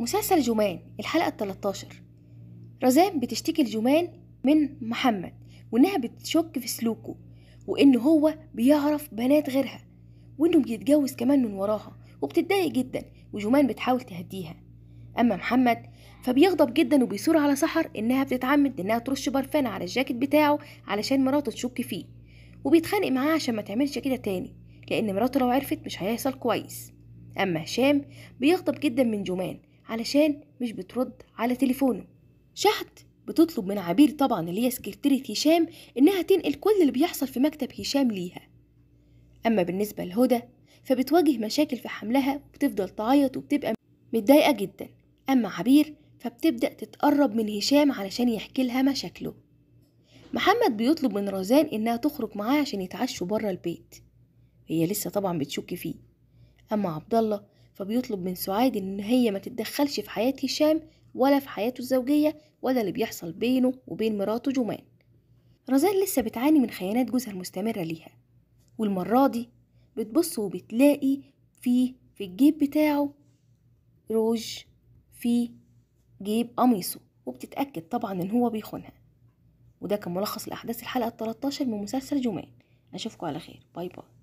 مسلسل جمان الحلقة 13 رزان بتشتكي لجمان من محمد وإنها بتشك في سلوكه وإن هو بيعرف بنات غيرها وإنه بيتجوز كمان من وراها وبتتضايق جدا وجمان بتحاول تهديها أما محمد فبيغضب جدا وبيصور على سحر إنها بتتعمد إنها ترش برفان على الجاكيت بتاعه علشان مراته تشك فيه وبيتخانق معاها عشان ما تعملش كده تاني لأن مراته لو عرفت مش هيحصل كويس أما هشام بيغضب جدا من جمان علشان مش بترد على تليفونه شحت بتطلب من عبير طبعا اللي هي سكرتيرة هشام إنها تنقل كل اللي بيحصل في مكتب هشام ليها أما بالنسبة لهدى فبتواجه مشاكل في حملها وبتفضل تعيط وبتبقى متضايقة جدا أما عبير فبتبدأ تتقرب من هشام علشان يحكي لها مشاكله محمد بيطلب من رزان إنها تخرج معاه عشان يتعشوا بره البيت هي لسه طبعا بتشك فيه أما عبد الله فبيطلب من سعاد إن هي ما تتدخلش في حياة هشام ولا في حياته الزوجية ولا اللي بيحصل بينه وبين مراته جمان رزان لسه بتعاني من خيانات جوزها المستمرة ليها والمرة دي بتبص وبتلاقي فيه في الجيب بتاعه روج في جيب قميصه وبتتأكد طبعا إن هو بيخونها وده كان ملخص لأحداث الحلقة 13 من مسلسل جمان أشوفكم على خير باي باي